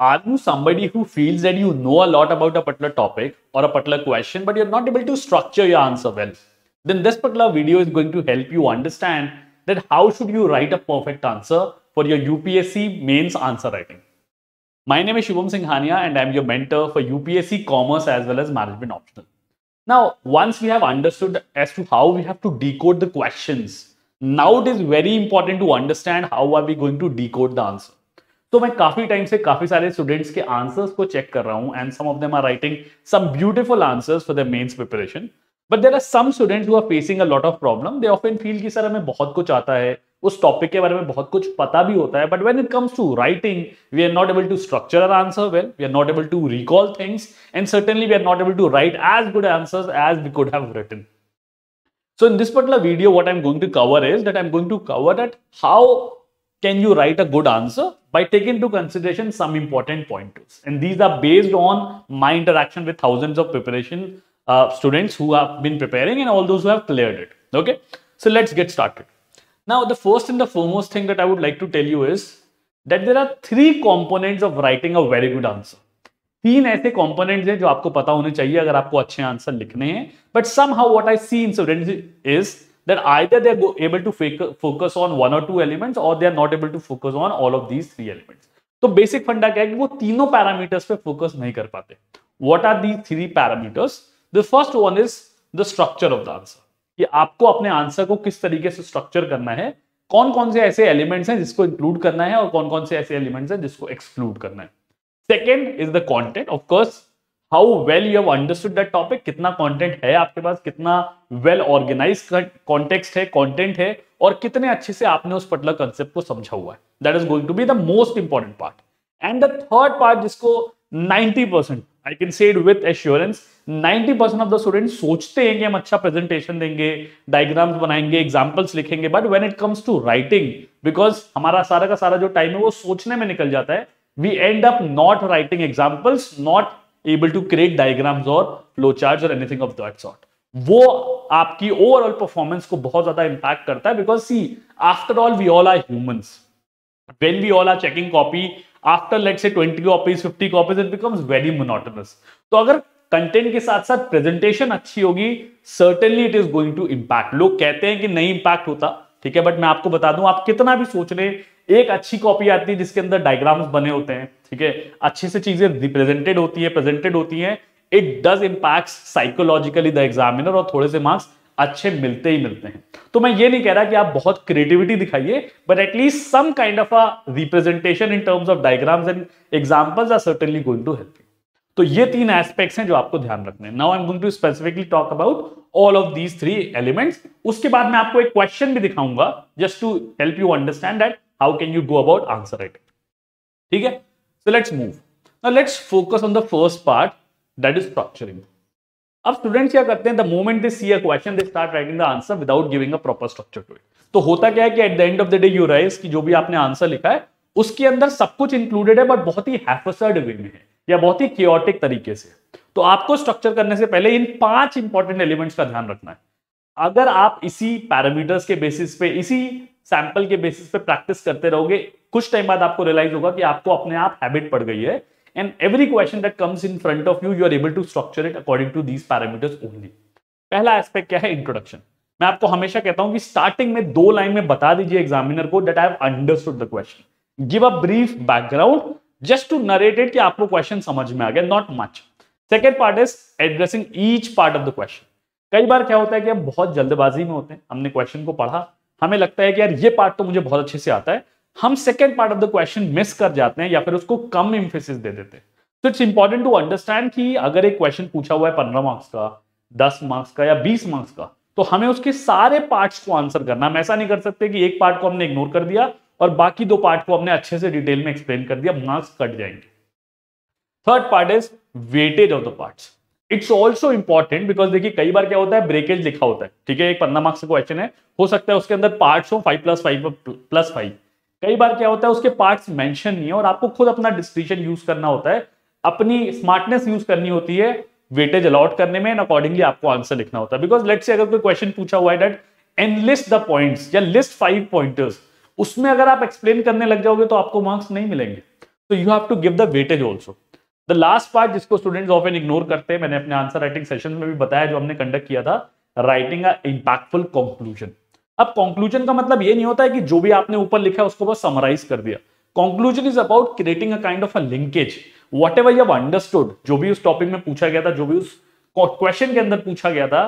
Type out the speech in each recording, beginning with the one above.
are you somebody who feels that you know a lot about a particular topic or a particular question, but you're not able to structure your answer well? Then this particular video is going to help you understand that how should you write a perfect answer for your UPSC mains answer writing. My name is Shivam Singhania and I'm your mentor for UPSC commerce as well as management optional. Now, once we have understood as to how we have to decode the questions, now it is very important to understand how are we going to decode the answer. तो मैं काफी time से काफी सारे students के answers को check कर रहा हूं and some of them are writing some beautiful answers for the mains preparation but there are some students who are facing a lot of problem they often feel कि sir हमें बहुत कुछ आता है उस टॉपिक के बारे में बहुत कुछ पता भी होता है but when it comes to writing we are not able to structure our answer well we are not able to recall things and certainly we are not able to write as good answers as we could have written so in this particular video what I am going to cover is that I am going to cover that how can you write a good answer by taking into consideration some important pointers. And these are based on my interaction with thousands of preparation uh, students who have been preparing and all those who have cleared it. Okay, so let's get started. Now, the first and the foremost thing that I would like to tell you is that there are three components of writing a very good answer. तीन ऐसे components हैं जो आपको पता होने चाहिए अगर आपको अच्छे आंसर लिखने हैं but somehow what I see in students is that either they they're able to focus on one or two elements or they are not able to focus on all of these three elements तो basic फंडा क्या है कि वो तीनों parameters पे focus नहीं कर पाते what are the three parameters the first one is the structure of the answer कि आपको अपने आंसर को किस तरीके से स्ट्रक्चर करना है कौन कौन से ऐसे एलिमेंट्स हैं जिसको इंक्लूड करना है और कौन कौन से ऐसे एलिमेंट्स हैं जिसको एक्सक्लूड करना है second is the content of course how well you have understood that topic कितना कंटेंट है आपके पास कितना वेल ऑर्गेनाइज कॉन्टेक्स्ट है कंटेंट है और कितने अच्छे से आपने उस पर्टिकुलर कंसेप्ट को समझा हुआ है that is going to be the most important part and the third part जिसको 90 percent I can said with assurance 90 percent of the student सोचते हैं कि हम अच्छा प्रेजेंटेशन देंगे डायग्राम्स बनाएंगे एग्जाम्पल्स लिखेंगे but when it comes to writing because हमारा सारा का सारा जो टाइम है वो सोचने में निकल जाता है we end up not writing examples not able to create create और फ्लो चार्ज और एनीथिंग ऑफ दैट सॉर्ट वो आपकी ओवरऑल परफॉर्मेंस को बहुत ज्यादा इंपैक्ट करता है because see after all we all are humans when we all are checking copy after let say twenty copies fifty copies it becomes very monotonous तो अगर content के साथ साथ प्रेजेंटेशन अच्छी होगी certainly it is going to impact लोग कहते हैं कि नहीं इम्पैक्ट होता ठीक है बट मैं आपको बता दूं आप कितना भी सोच रहे एक अच्छी कॉपी आती है जिसके अंदर डायग्राम्स बने होते हैं ठीक है अच्छे से चीजें रिप्रेजेंटेड होती है प्रेजेंटेड होती है it does impact psychologically the examiner और थोड़े से मार्क्स अच्छे मिलते ही मिलते हैं तो मैं ये नहीं कह रहा कि आप बहुत क्रिएटिविटी दिखाइए but at least some kind of a representation in terms of diagrams and examples are certainly going to help तो ये तीन एस्पेक्ट्स हैं जो आपको ध्यान रखने now I am going to specifically talk about all of these three elements उसके बाद मैं आपको एक क्वेश्चन भी दिखाऊंगा just to help you understand that how can you go about answer it ठीक है So let's move. Now let's focus on the first part that is structuring. अब स्टूडेंट्स क्या करते हैं the moment they see a question they start writing the answer without giving a proper structure to it तो होता क्या है कि at the end of the day you realise कि जो भी आपने आंसर लिखा है उसके अंदर सब कुछ इंक्लूडेड है बट बहुत ही हैफसर्ड वे में है या बहुत ही क्योटिक तरीके से तो आपको स्ट्रक्चर करने से पहले इन पांच इंपॉर्टेंट एलिमेंट्स का ध्यान रखना है अगर आप इसी पैरामीटर्स के बेसिस पे इसी सैंपल के बेसिस पे प्रैक्टिस करते रहोगे कुछ टाइम बाद आपको रियलाइज होगा कि आपको अपने आप हैबिट पड़ गई है and every question that comes in front of you you are able to structure it according to these parameters only पहला एस्पेक्ट क्या है इंट्रोडक्शन मैं आपको हमेशा कहता हूं कि स्टार्टिंग में दो लाइन में बता दीजिए एग्जामिनर को that I have understood the question give a brief background just to narrated कि आपको क्वेश्चन समझ में आ गया not much second part is addressing each part of the question कई बार क्या होता है कि हम बहुत जल्दबाजी में होते हैं हमने क्वेश्चन को पढ़ा हमें लगता है कि यार ये पार्ट तो मुझे बहुत अच्छे से आता है हम second part of the question miss कर जाते हैं या फिर उसको कम इम्फेसिस दे देते हैं तो इट्स इंपॉर्टेंट टू अंडरस्टैंड कि अगर एक क्वेश्चन पूछा हुआ है पंद्रह मार्क्स का दस मार्क्स का या बीस मार्क्स का तो हमें उसके सारे पार्ट्स को आंसर करना हम ऐसा नहीं कर सकते कि एक पार्ट को हमने इग्नोर कर दिया और बाकी दो पार्ट को हमने अच्छे से डिटेल में एक्सप्लेन कर दिया मार्क्स कट जाएंगे third part is weightage of the parts it's also important because देखिए कई बार क्या होता है ब्रेकेज लिखा होता है ठीक है एक पंद्रह मार्क्स का क्वेश्चन है हो सकता है उसके अंदर पार्ट्स हो five plus five plus five कई बार क्या होता है उसके पार्ट्स मेंशन नहीं है और आपको खुद अपना डिस्ट्रीशन यूज करना होता है अपनी स्मार्टनेस यूज करनी होती है वेटेज अलॉट करने में एंड अकॉर्डिंगली आपको आंसर लिखना होता है बिकॉज लेट से अगर कोई क्वेश्चन पूछा हुआ है that and list the point या लिस्ट फाइव पॉइंटर्स उसमें अगर आप एक्सप्लेन करने लग जाओगे तो आपको मार्क्स नहीं मिलेंगे तो you have to give the weightage also the last part जिसको स्टूडेंट्स ऑफ एन इग्नोर करते हैं मैंने अपने आंसर राइटिंग सेशन में भी बताया जो हमने कंडक्ट किया था राइटिंग इंपैक्टफुल कंक्लूजन अब कंक्लूजन का मतलब ये नहीं होता है कि जो भी आपने ऊपर लिखा है उसको बस समराइज कर दिया conclusion is about creating a kind of a linkage whatever you understood जो भी उस टॉपिक में पूछा गया था जो भी उस क्वेश्चन के अंदर पूछा गया था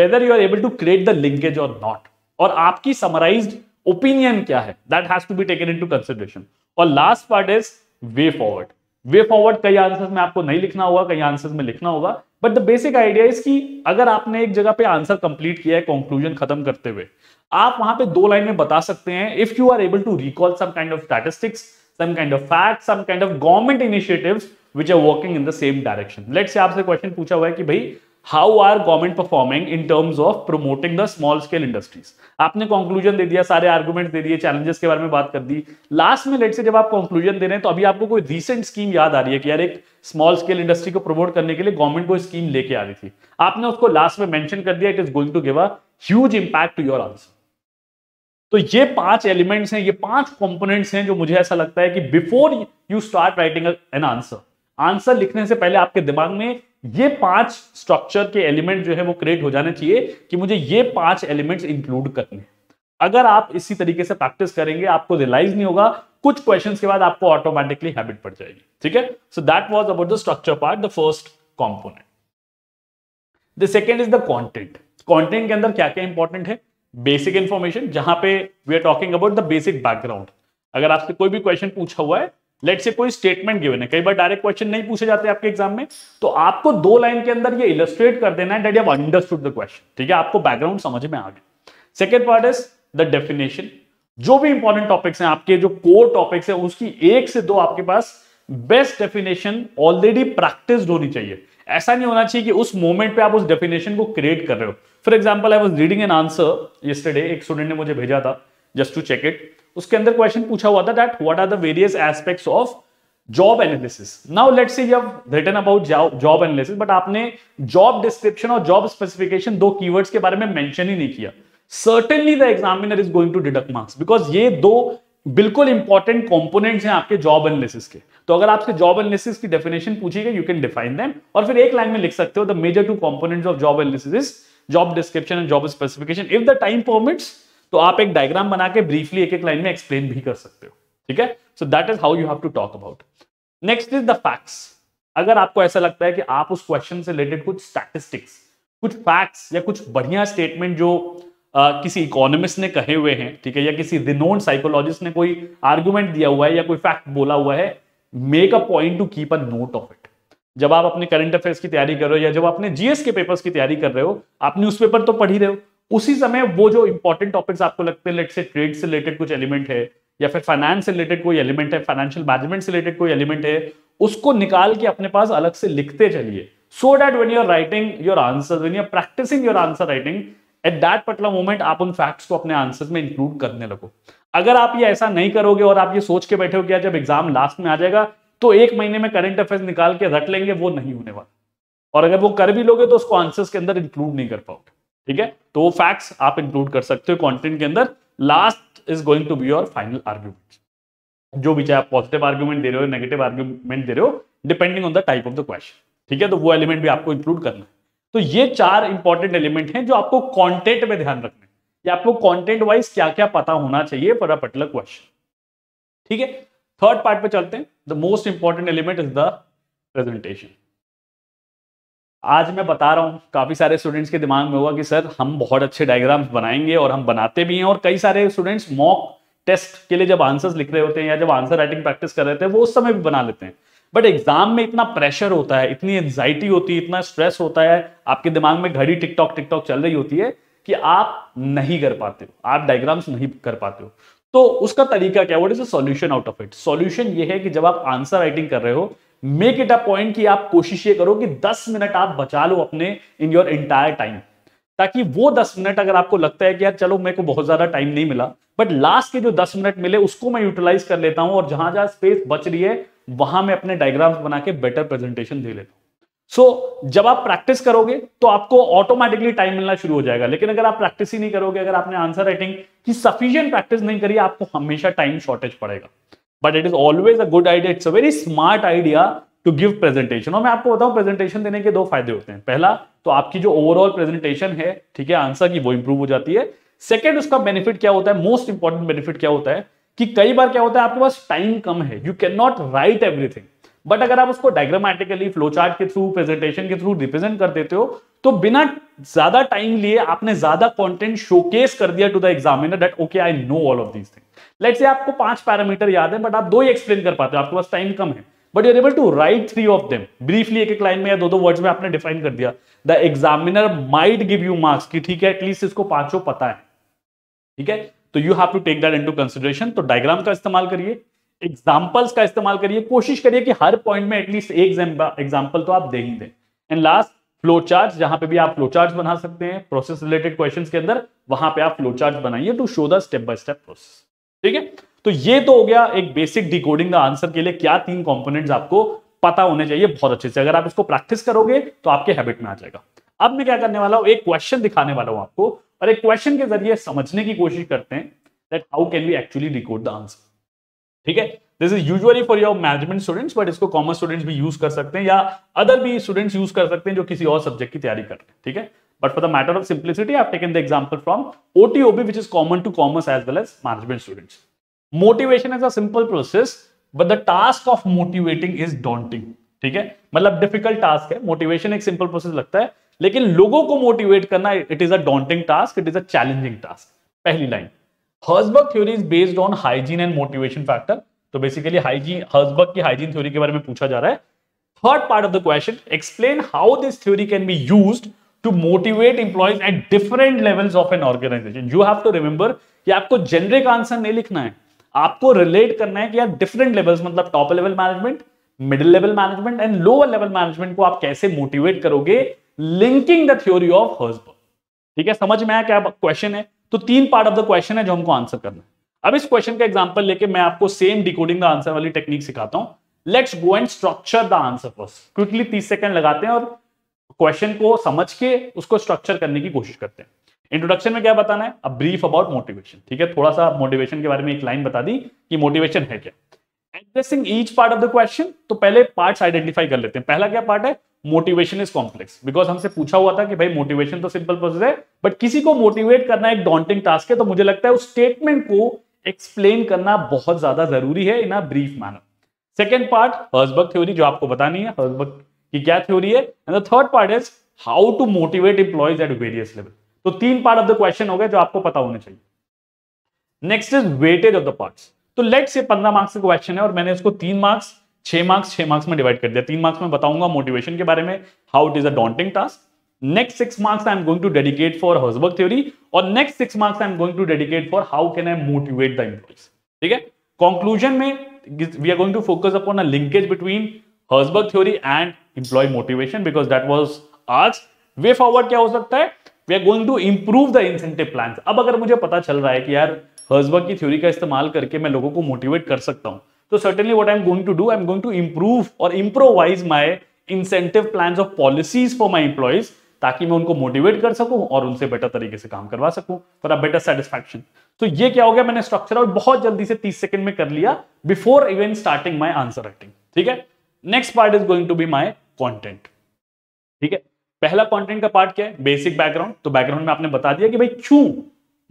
whether you are able to create the linkage or not और आपकी समराइज ओपिनियन क्या है that has to be taken into consideration और last part is way forward way forward कई आंसर्स में आपको नहीं लिखना होगा कई आंसर्स में लिखना होगा but the basic idea is कि अगर आपने एक जगह पे आंसर कंप्लीट किया है कंक्लूजन खत्म करते हुए आप वहां पे दो लाइन में बता सकते हैं if you are able to recall some kind of statistics some kind of fact some kind of government initiatives which are working in the same direction let say आपसे क्वेश्चन पूछा हुआ है कि भाई how are government performing in terms of promoting the small scale industries आपने conclusion दे दिया सारे आर्ग्यूमेंट दे दिए चैलेंजेस के बारे में बात कर दी लास्ट में लेट से जब आप कंक्लूजन दे रहे हैं तो अभी आपको कोई रिसेंट स्कीम याद आ रही है कि यार एक स्मॉल स्केल इंडस्ट्री को प्रमोट करने के लिए गवर्नमेंट को स्कीम लेके आ रही थी आपने उसको लास्ट में मैंशन कर दिया it is going to give edge impact to your answer तो ये पांच एलिमेंट्स हैं ये पांच कंपोनेंट्स हैं जो मुझे ऐसा लगता है कि before you start writing an answer answer लिखने से पहले आपके दिमाग में ये पांच स्ट्रक्चर के एलिमेंट जो है वो क्रिएट हो जाने चाहिए कि मुझे ये पांच एलिमेंट्स इंक्लूड करने अगर आप इसी तरीके से प्रैक्टिस करेंगे आपको रियलाइज नहीं होगा कुछ क्वेश्चंस के बाद आपको ऑटोमेटिकली हैबिट पड़ जाएगी ठीक है so that was about the structure part the first component the second is the content content के अंदर क्या क्या इंपॉर्टेंट है बेसिक इंफॉर्मेशन जहां पे we are talking about the basic background अगर आपसे कोई भी क्वेश्चन पूछा हुआ है लेट से कोई स्टेटमेंट गिवन है कई बार डायरेक्ट क्वेश्चन नहीं पूछे जाते आपके एग्जाम में तो आपको दो लाइन के अंदर ये इलस्ट्रेट कर देना है that you understood the question ठीक है आपको बैकग्राउंड समझ में आ गया second part is the definition जो भी इंपॉर्टेंट टॉपिक्स हैं आपके जो कोर टॉपिक्स हैं उसकी एक से दो आपके पास बेस्ट डेफिनेशन ऑलरेडी प्रैक्टिस होनी चाहिए ऐसा नहीं होना चाहिए कि उस मोमेंट पे आप उस डेफिनेशन को क्रिएट कर रहे हो for example I was reading an answer ये एक स्टूडेंट ने मुझे भेजा था जस्ट टू चेक इट उसके अंदर क्वेश्चन पूछा हुआ था that what are the various aspects of job analysis now let's see you have written about job analysis but आपने जॉब डिस्क्रिप्शन और जॉब स्पेसिफिकेशन दो कीवर्ड्स के बारे में मेंशन ही नहीं किया certainly the examiner is going to deduct marks because ये दो बिल्कुल इंपॉर्टेंट कॉम्पोनेंट्स हैं आपके जॉब एनालिसिस के तो अगर आपसे जॉब एनालिसिस की डेफिनेशन पूछी गई यू कैन डिफाइन दैम और फिर एक लाइन में लिख सकते हो the major two components of job analysis job description and job specification if the time permits तो आप एक डायग्राम बना के ब्रीफली एक एक लाइन में एक्सप्लेन भी कर सकते हो ठीक है so that is how you have to talk about next is the facts अगर आपको ऐसा लगता है कि आप उस क्वेश्चन से रिलेटेड कुछ स्टैटिस्टिक्स कुछ फैक्ट्स या कुछ बढ़िया स्टेटमेंट जो Uh, किसी इकोनॉमिस्ट ने कहे हुए हैं ठीक है या किसी रिनोन साइकोलॉजिस्ट ने कोई आर्ग्यूमेंट दिया हुआ है या कोई फैक्ट बोला हुआ है make a point to keep a note of it जब आप अपने करंट अफेयर्स की तैयारी कर रहे हो या जब अपने जीएस के पेपर्स की तैयारी कर रहे हो आप पेपर तो पढ़ ही रहे हो उसी समय वो जो इंपॉर्टेंट टॉपिक्स आपको लगते हैं लेट से ट्रेड से रिलेटेड कुछ एलिमेंट है या फिर फाइनेंस से रिलेटेड कोई एलिमेंट है फाइनेंशियल मैनेजमेंट से रिलेटेड कोई एलिमेंट है उसको निकाल के अपने पास अलग से लिखते चलिए so that when you're writing your answer when you're practising your answer writing at that particular moment आप उन फैक्ट्स को अपने आंसर में इंक्लूड करने लगो अगर आप ये ऐसा नहीं करोगे और आप ये सोच के बैठे हो कि जब एग्जाम लास्ट में आ जाएगा तो एक महीने में करंट अफेयर्स निकाल के रट लेंगे वो नहीं होने वाला और अगर वो कर भी लोगे तो उसको आंसर्स के अंदर इंक्लूड नहीं कर पाओगे ठीक है तो फैक्ट्स आप इंक्लूड कर सकते हो कंटेंट के अंदर last is going to be your final argument जो भी चाहे आप पॉजिटिव आर्ग्यूमेंट दे रहे हो नेगेटिव आर्ग्यूमेंट दे रहे हो depending on the type of the question ठीक है तो वो एलिमेंट भी आपको इंक्लूड करना है तो ये चार इंपॉर्टेंट एलिमेंट है जो आपको कॉन्टेंट में ध्यान रखना है या आपको कॉन्टेंट वाइज क्या क्या पता होना चाहिए फॉर अ पर्टिकुलर क्वेश्चन ठीक है थर्ड पार्ट पे चलते हैं the most important element is the presentation आज मैं बता रहा हूँ काफ़ी सारे स्टूडेंट्स के दिमाग में होगा कि सर हम बहुत अच्छे डायग्राम्स बनाएंगे और हम बनाते भी हैं और कई सारे स्टूडेंट्स मॉक टेस्ट के लिए जब आंसर्स लिख रहे होते हैं या जब आंसर राइटिंग प्रैक्टिस कर रहे थे वो उस समय भी बना लेते हैं बट एग्जाम में इतना प्रेशर होता है इतनी एंजाइटी होती है इतना स्ट्रेस होता है आपके दिमाग में घड़ी टिकटॉक टिकटॉक चल रही होती है कि आप नहीं कर पाते हो आप डायग्राम्स नहीं कर पाते हो तो उसका तरीका क्या what is a solution out of it solution ये है कि जब आप आंसर राइटिंग कर रहे हो मेक इट अ पॉइंट कि आप कोशिश ये करो कि 10 मिनट आप बचा लो अपने इन योर इंटायर टाइम ताकि वो 10 मिनट अगर आपको लगता है कि यार चलो मेरे को बहुत ज्यादा टाइम नहीं मिला बट लास्ट के जो 10 मिनट मिले उसको मैं यूटिलाइज कर लेता हूं और जहां जहां स्पेस बच रही है वहां मैं अपने डायग्राम्स बना के बेटर प्रेजेंटेशन दे लेता हूं सो so, जब आप प्रैक्टिस करोगे तो आपको ऑटोमेटिकली टाइम मिलना शुरू हो जाएगा लेकिन अगर आप प्रैक्टिस ही नहीं करोगे अगर आपने आंसर राइटिंग की सफिशियंट प्रैक्टिस नहीं करी आपको हमेशा टाइम शॉर्टेज पड़ेगा but it is always a good idea it's a very smart idea to give presentation और मैं आपको बताऊं प्रेजेंटेशन देने के दो फायदे होते हैं पहला तो आपकी जो ओवरऑल प्रेजेंटेशन है ठीक है आंसर की वो इंप्रूव हो जाती है सेकेंड उसका बेनिफिट क्या होता है मोस्ट इंपॉर्टेंट बेनिफिट क्या होता है कि कई बार क्या होता है आपके पास टाइम कम है you can not write everything but अगर आप उसको डायग्रामेटिकली फ्लोचार्ट के थ्रू प्रेजेंटेशन के थ्रू रिप्रेजेंट कर देते हो तो बिना ज्यादा टाइम लिए आपने ज्यादा कंटेंट शोकेस कर दिया to the examiner that okay I know all of these thing let say आपको पांच पैरामीटर याद है बट आप दो ही एक्सप्लेन कर पाते हो आपके पास टाइम कम है but you're able to write three of them briefly एक एक लाइन में या दो दो वर्ड्स में आपने डिफाइन कर दिया the examiner might give you marks की ठीक है एटलीस्ट इसको पांचों पता है ठीक है तो you have to take that into consideration तो डायग्राम का इस्तेमाल करिए एग्जाम्पल्स का इस्तेमाल करिए कोशिश करिए कि हर पॉइंट में एटलीस्ट एक एग्जाम्पल तो आप दे ही दें एंड लास्ट फ्लो चार्ज जहां पे भी आप फ्लो चार्ज बना सकते हैं प्रोसेस रिलेटेड क्वेश्चंस के अंदर वहां पे आप फ्लो चार्ज बनाइए to show the step by step process ठीक है तो ये तो हो गया एक बेसिक डिकोडिंग का आंसर के लिए क्या तीन कॉम्पोनेंट आपको पता होने चाहिए बहुत अच्छे से अगर आप इसको प्रैक्टिस करोगे तो आपके हैबिट में आ जाएगा अब मैं क्या करने वाला हूं एक क्वेश्चन दिखाने वाला हूं आपको और एक क्वेश्चन के जरिए समझने की कोशिश करते हैं that how can we actually decode the answer ठीक है this is usually for your management students but इसको कॉमर्स स्टूडेंट्स भी यूज कर सकते हैं या अदर भी स्टूडेंट्स यूज कर सकते हैं जो किसी और सब्जेक्ट की तैयारी कर रहे हैं ठीक है But for the matter of simplicity, have taken the example from OTOB, which is common to commerce as well as management students. Motivation is a simple process, but the task of motivating is daunting. ठीक है मतलब difficult task है motivation एक simple process लगता है लेकिन लोगों को मोटिवेट करना it is a daunting task it is a challenging task पहली line Herzberg theory is based on hygiene and motivation factor तो बेसिकली हाइजीन हर्सबर्ग की हाइजीन थ्योरी के बारे में पूछा जा रहा है third part of the question explain how this theory can be used to motivate employees at different levels of an organization. You have to remember कि आपको जेनरिक आंसर नहीं लिखना है आपको रिलेट करना है कि यार डिफरेंट लेवल्स मतलब top level management middle level management and lower level management को आप कैसे मोटिवेट करोगे linking the theory of Herzberg ठीक है समझ में आया क्या क्वेश्चन है तो तीन पार्ट ऑफ द क्वेश्चन है जो हमको आंसर करना है अब इस क्वेश्चन का एग्जांपल लेके मैं आपको सेम डिकोडिंग द आंसर वाली टेक्निक सिखाता हूं let's go and structure the answer first quickly तीस सेकंड लगाते हैं और क्वेश्चन को समझ के उसको स्ट्रक्चर करने की कोशिश करते हैं इंट्रोडक्शन में क्या बताना है अब ब्रीफ अबाउट मोटिवेशन ठीक है थोड़ा सा मोटिवेशन के बारे में एक लाइन बता दी कि मोटिवेशन है क्या addressing each part of the question तो पहले पार्ट आइडेंटिफाई कर लेते हैं पहला क्या पार्ट है मोटिवेशन इज कॉम्प्लेक्स बिकॉज हमसे पूछा हुआ था कि भाई मोटिवेशन तो सिंपल प्रोसेस है बट किसी को मोटिवेट करना एक डॉन्टिंग टास्क है तो मुझे लगता है उस स्टेटमेंट को एक्सप्लेन करना बहुत ज्यादा जरूरी है in a brief manner second part Herzberg theory जो आपको बतानी है हर्सबर्ग कि क्या थ्योरी है and the third part is how to motivate employees at various level तो तीन पार्ट ऑफ द क्वेश्चन हो गए जो आपको पता होने चाहिए next is weightage of the part तो लेट से पंद्रह मार्क्स का क्वेश्चन है और मैंने इसको तीन मार्क्स छह मार्क्स छह मार्क्स में डिवाइड कर दिया तीन मार्क्स में बताऊंगा मोटिवेशन के बारे में how it is a daunting task next six marks I am going to dedicate for Herzberg theory और next six marks I am going to dedicate for how can I motivate the employees ठीक है conclusion में we are going to focus upon a linkage between Herzberg theory and employee motivation because that was as way forward क्या हो सकता है we are going to improve the incentive plan अब अगर मुझे पता चल रहा है कि यार हर्सबर्ग की थ्योरी का इस्तेमाल करके मैं लोगों को मोटिवेट कर सकता हूं तो certainly what I am going to do I am going to improve और improvise my incentive plan of policies for my employees ताकि मैं उनको मोटिवेट कर सकूं और उनसे बेटर तरीके से काम करवा सकूं फॉर अ बेटर सेटिस्फैक्शन तो ये क्या हो गया मैंने स्ट्रक्चर और बहुत जल्दी से 30 सेकंड में कर लिया before even starting my answer writing ठीक है next part is going to be my content ठीक है पहला कंटेंट का पार्ट क्या है बेसिक बैकग्राउंड तो बैकग्राउंड में आपने बता दिया कि भाई क्यों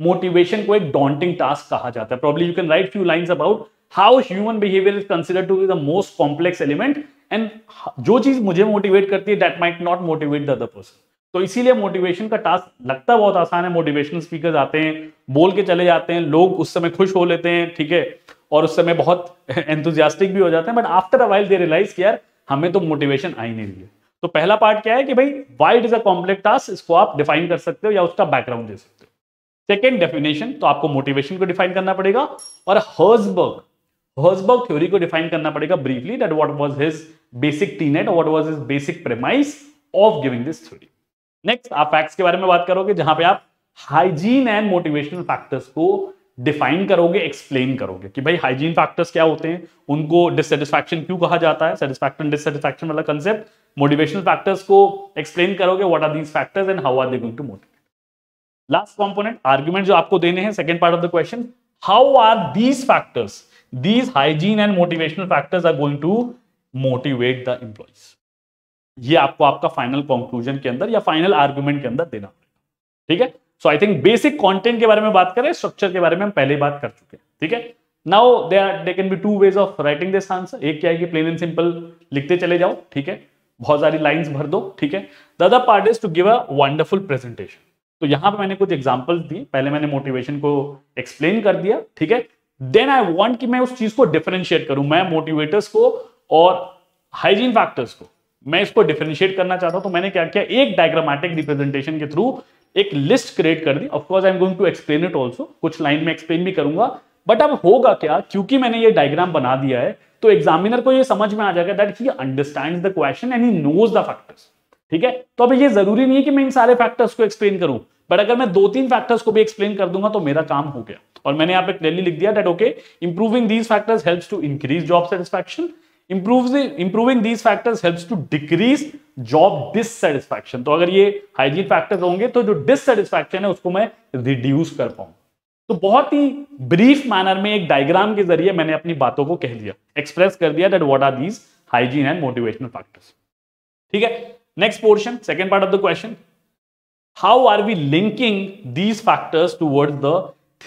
मोटिवेशन को एक डॉन्टिंग टास्क कहा जाता है probably you can write few lines about how human behaviour is consider to be the most complex element and जो चीज मुझे मोटिवेट करती है that might not motivate the other person तो इसीलिए मोटिवेशन का टास्क लगता बहुत आसान है मोटिवेशनल स्पीकर आते हैं बोल के चले जाते हैं लोग उस समय खुश हो लेते हैं ठीक है और उस समय बहुत एंथुजियास्टिक भी हो जाते हैं but after a while they realise कि यार हमें तो मोटिवेशन आई नहीं रही है तो पहला पार्ट क्या है कि भाई why is a complex task इसको आप डिफाइन कर सकते हो या उसका बैकग्राउंड दे सकते हो सेकेंड डेफिनेशन तो आपको मोटिवेशन को डिफाइन करना पड़ेगा और हर्सबर्ग हर्सबर्ग थ्योरी को डिफाइन करना पड़ेगा briefly that what was his basic tenet what was his basic premise of giving this theory next आप फैक्ट्स के बारे में बात करोगे जहां पे आप हाइजीन एंड मोटिवेशनल फैक्टर्स को डिफाइन करोगे एक्सप्लेन करोगे कि भाई हाइजीन फैक्टर्स क्या होते हैं उनको डिससेटिस्फैक्शन क्यों कहा जाता है सेटिस्फैक्शन डिससेटिस्फैक्शन वाला कंसेप्ट मोटिवेशनल फैक्टर्स को एक्सप्लेन करोगे what are these factors and how are they going to motivate last component argument जो आपको देने हैं second part of the question how are these factors these hygiene and motivational factors are going to motivate the employees ये आपको आपका final conclusion के अंदर या फाइनल आर्ग्यूमेंट के अंदर देना ठीक है so I think basic content के बारे में बात करें स्ट्रक्चर के बारे में हम पहले बात कर चुके हैं ठीक है now they are they can be two ways of writing this answer एक क्या है कि प्लेन एंड सिंपल लिखते चले जाओ ठीक है बहुत सारी लाइन भर दो ठीक है the other part is to give a wonderful presentation तो यहां पे मैंने कुछ एग्जाम्पल्स दी पहले मैंने मोटिवेशन को एक्सप्लेन कर दिया ठीक है देन आई वॉन्ट कि मैं उस चीज को डिफरेंशिएट करूं मैं मोटिवेटर्स को और हाइजीन फैक्टर्स को मैं इसको डिफरेंशिएट करना चाहता हूं तो मैंने क्या किया एक डायग्रामेटिक रिप्रेजेंटेशन के थ्रू एक लिस्ट क्रिएट कर दी of course I am going to explain it also कुछ लाइन में एक्सप्लेन भी करूंगा बट अब होगा क्या क्योंकि मैंने ये डायग्राम बना दिया है तो एग्जामिनर को ये समझ में आ जाएगा that he understand the question and he knows the factors ठीक है तो अब ये जरूरी नहीं है कि मैं इन सारे फैक्टर्स को एक्सप्लेन करूं बट अगर मैं दो तीन फैक्टर्स को भी एक्सप्लेन कर दूंगा तो मेरा काम हो गया और मैंने यहाँ पे क्लियरली लिख दिया that okay improving these factors helps to increase job satisfaction improves improving these factors helps to decrease job dissatisfaction तो अगर ये हाइजीन फैक्टर्स होंगे तो जो डिससेटिस्फैक्शन है उसको मैं रिड्यूस कर पाऊंगा तो बहुत ही ब्रीफ मैनर में एक डायग्राम के जरिए मैंने अपनी बातों को कह दिया एक्सप्रेस कर दिया that what are these hygiene and motivational factors ठीक है next portion second part of the question how are we linking these factors towards the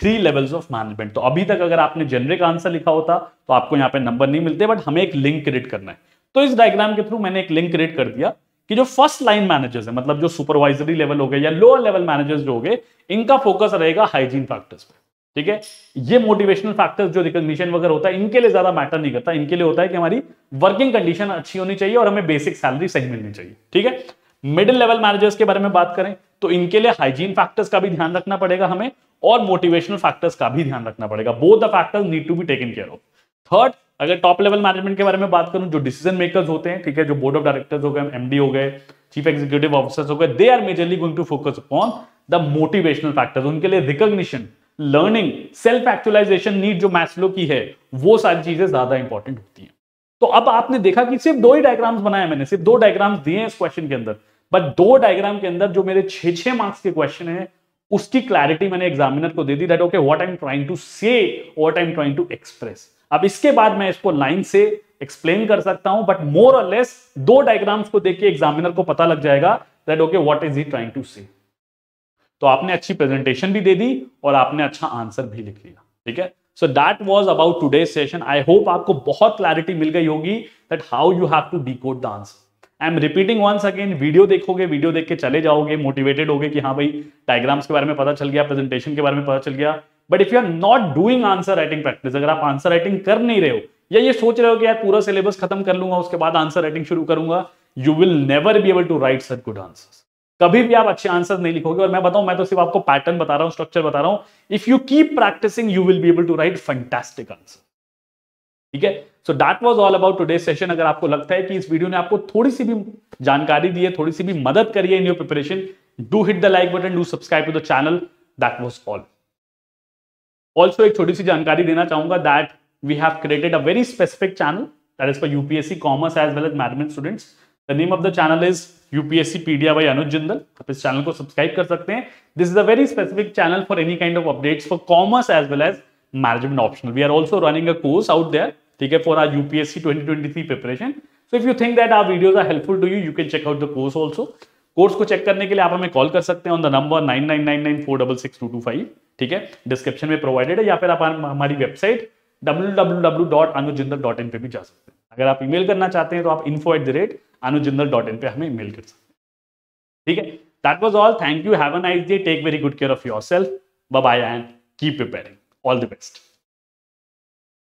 three levels of management तो अभी तक अगर आपने जेनरिक आंसर लिखा होता तो आपको यहाँ पे नंबर नहीं मिलते बट हमें एक लिंक क्रिएट करना है तो इस डायग्राम के थ्रू मैंने एक लिंक क्रिएट कर दिया कि जो फर्स्ट लाइन मैनेजर्स है मतलब जो सुपरवाइजरी लेवल हो गए या लोअर लेवल मैनेजर्स जो हो गए इनका फोकस रहेगा हाइजीन फैक्टर्स पर ठीक है ये मोटिवेशनल फैक्टर्स जो रिकग्निशन वगैरह होता है इनके लिए ज्यादा मैटर नहीं करता इनके लिए होता है कि हमारी वर्किंग कंडीशन अच्छी होनी चाहिए और हमें बेसिक सैलरी सही मिलनी चाहिए ठीक है मिडिल लेवल मैनेजर्स के बारे में बात करें तो इनके लिए हाइजीन फैक्टर्स का भी ध्यान रखना पड़ेगा हमें और मोटिवेशनल फैक्टर्स का भी ध्यान रखना पड़ेगा both the factors need to be taken care of third अगर टॉप लेवल मैनेजमेंट के बारे में बात करूं जो डिसीजन मेकर्स होते हैं ठीक है जो बोर्ड ऑफ डायरेक्टर्स हो गए एमडी हो गए चीफ एग्जीक्यूटिव ऑफिसर्स हो गए they are majorly going to focus upon the motivational factors उनके लिए recognition learning self actualisation need जो मैस्लो की है वो सारी चीजें ज्यादा इंपॉर्टेंट होती है तो अब आपने देखा कि सिर्फ दो ही डायग्राम्स बनाए मैंने सिर्फ दो डायग्राम्स दिए हैं इस क्वेश्चन के अंदर बट दो डायग्राम के अंदर जो मेरे छह छह मार्क्स के क्वेश्चन है उसकी क्लैरिटी मैंने एग्जामिनर को दे दी that okay what I am trying to say what I am trying to express अब इसके बाद मैं इसको लाइन से एक्सप्लेन कर सकता हूं बट मोर और लेस दो डायग्राम्स को देखिए एग्जामिनर को पता लग जाएगा that okay what is he trying to say तो आपने अच्छी प्रेजेंटेशन भी दे दी और आपने अच्छा आंसर भी लिख लिया ठीक है so that was about today session I hope आपको बहुत क्लैरिटी मिल गई होगी that how you have to decode the answer I am repeating once again video देखोगे वीडियो देख के चले जाओगे मोटिवेटेड होगे कि हाँ भाई डायग्राम्स के बारे में पता चल गया प्रेजेंटेशन के बारे में पता चल गया but if you are not doing answer writing practice अगर आप आंसर राइटिंग कर नहीं रहे हो या ये सोच रहे हो कि यार पूरा सिलेबस खत्म कर लूंगा उसके बाद आंसर राइटिंग शुरू करूंगा you will never be able to write such good answer कभी भी आप अच्छे आंसर नहीं लिखोगे और मैं बताऊं मैं तो सिर्फ आपको पैटर्न बता रहा हूं स्ट्रक्चर बता रहा हूं if you keep practising you will be able to write fantastic answer ठीक है so that was all about today session अगर आपको लगता है कि इस वीडियो ने आपको थोड़ी सी भी जानकारी दी है थोड़ी सी भी मदद करी है in your preparation do hit the like button do subscribe to the channel that was all also एक छोटी सी जानकारी देना चाहूंगा that we have created a very specific channel that is for UPSC commerce as well as management students the name of the channel is UPSC pedia by Anuj Jindal आप इस channel को subscribe कर सकते हैं this is a very specific channel for any kind of updates for commerce as well as management optional we are also running a course out there ठीक है for our UPSC 2023 twenty three preparation so if you think that are helpful are helpful to you you can check out the course को चेक करने के लिए आप हमें call कर सकते हैं on the number nine nine nine nine four double six two two five ठीक है डिस्क्रिप्शन में प्रोवाइडेड है या फिर आप हमारी website W W W dot Anu Jindal dot in पर भी जा सकते हैं अगर आप ईमेल करना चाहते हैं तो आप info at the rate Anujindal dot in पर हमें ईमेल कर सकते हैं ठीक है that was all thank you have a nice day take very good care of yourself bye and keep preparing all the best